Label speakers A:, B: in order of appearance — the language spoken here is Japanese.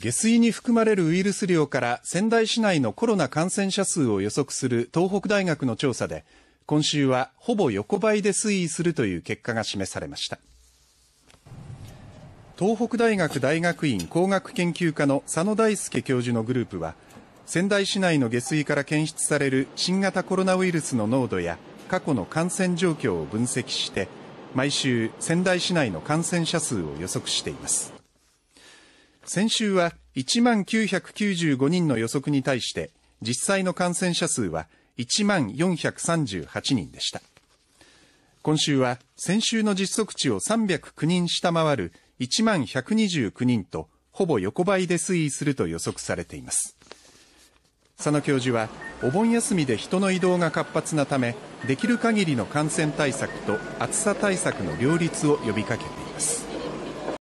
A: 下水に含まれるウイルス量から仙台市内のコロナ感染者数を予測する東北大学の調査で今週はほぼ横ばいで推移するという結果が示されました東北大学大学院工学研究科の佐野大輔教授のグループは仙台市内の下水から検出される新型コロナウイルスの濃度や過去の感染状況を分析して毎週仙台市内の感染者数を予測しています先週は1万995人の予測に対して実際の感染者数は1万438人でした今週は先週の実測値を309人下回る1万129人とほぼ横ばいで推移すると予測されています佐野教授はお盆休みで人の移動が活発なためできる限りの感染対策と暑さ対策の両立を呼びかけています